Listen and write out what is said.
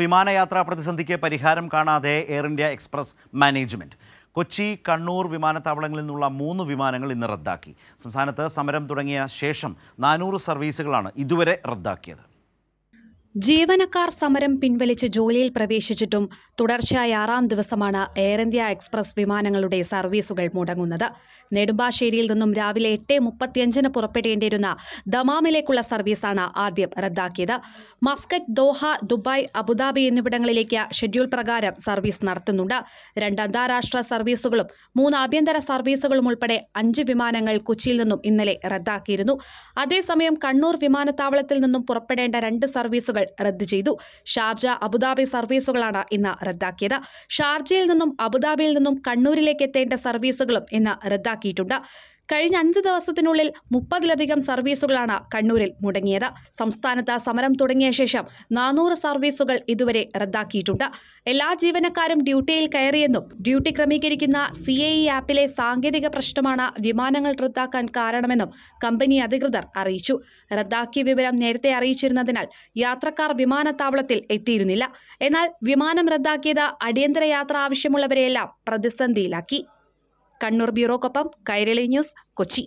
വിമാനയാത്രാ പ്രതിസന്ധിക്ക് പരിഹാരം കാണാതെ Air India Express management Kochi Kannur വിമാനത്താവളങ്ങളിൽ നിന്നുള്ള മൂന്ന് വിമാനങ്ങൾ ഇന്ന് റദ്ദാക്കി സംസ്ഥാനത്ത് സമരം തുടങ്ങിയ ശേഷം നാനൂറ് സർവീസുകളാണ് ഇതുവരെ റദ്ദാക്കിയത് ജീവനക്കാർ സമരം പിൻവലിച്ച് ജോലിയിൽ പ്രവേശിച്ചിട്ടും തുടർച്ചയായ ആറാം ദിവസമാണ് എയർ ഇന്ത്യ എക്സ്പ്രസ് വിമാനങ്ങളുടെ സർവീസുകൾ മുടങ്ങുന്നത് നെടുമ്പാശ്ശേരിയിൽ നിന്നും രാവിലെ എട്ട് മുപ്പത്തിയഞ്ചിന് പുറപ്പെടേണ്ടിയിരുന്ന ദമാമിലേക്കുള്ള സർവീസാണ് ആദ്യം റദ്ദാക്കിയത് മസ്കറ്റ് ദോഹ ദുബായ് അബുദാബി എന്നിവിടങ്ങളിലേക്ക് ഷെഡ്യൂൾ പ്രകാരം സർവീസ് നടത്തുന്നുണ്ട് രണ്ട് അന്താരാഷ്ട്ര സർവീസുകളും മൂന്ന് ആഭ്യന്തര സർവീസുകളും ഉൾപ്പെടെ അഞ്ച് വിമാനങ്ങൾ കൊച്ചിയിൽ നിന്നും ഇന്നലെ റദ്ദാക്കിയിരുന്നു അതേസമയം കണ്ണൂർ വിമാനത്താവളത്തിൽ നിന്നും പുറപ്പെടേണ്ട രണ്ട് സർവീസുകൾ റദ്ദ് ചെയ്തു ഷാർജ അബുദാബി സർവീസുകളാണ് ഇന്ന് റദ്ദാക്കിയത് ഷാർജയിൽ നിന്നും അബുദാബിയിൽ നിന്നും കണ്ണൂരിലേക്ക് എത്തേണ്ട സർവീസുകളും ഇന്ന് റദ്ദാക്കിയിട്ടുണ്ട് കഴിഞ്ഞ അഞ്ച് ദിവസത്തിനുള്ളിൽ മുപ്പതിലധികം സർവീസുകളാണ് കണ്ണൂരിൽ മുടങ്ങിയത് സംസ്ഥാനത്ത് സമരം തുടങ്ങിയ ശേഷം നാനൂറ് സർവീസുകൾ ഇതുവരെ റദ്ദാക്കിയിട്ടുണ്ട് എല്ലാ ജീവനക്കാരും ഡ്യൂട്ടിയിൽ കയറിയെന്നും ഡ്യൂട്ടി ക്രമീകരിക്കുന്ന സി ആപ്പിലെ സാങ്കേതിക പ്രശ്നമാണ് വിമാനങ്ങൾ റദ്ദാക്കാൻ കാരണമെന്നും കമ്പനി അധികൃതർ അറിയിച്ചു റദ്ദാക്കിയ വിവരം നേരത്തെ അറിയിച്ചിരുന്നതിനാൽ യാത്രക്കാർ വിമാനത്താവളത്തിൽ എത്തിയിരുന്നില്ല എന്നാൽ വിമാനം റദ്ദാക്കിയത് അടിയന്തര യാത്ര ആവശ്യമുള്ളവരെയെല്ലാം പ്രതിസന്ധിയിലാക്കി കണ്ണൂർ ബ്യൂറോക്കൊപ്പം കൈരളി ന്യൂസ് കൊച്ചി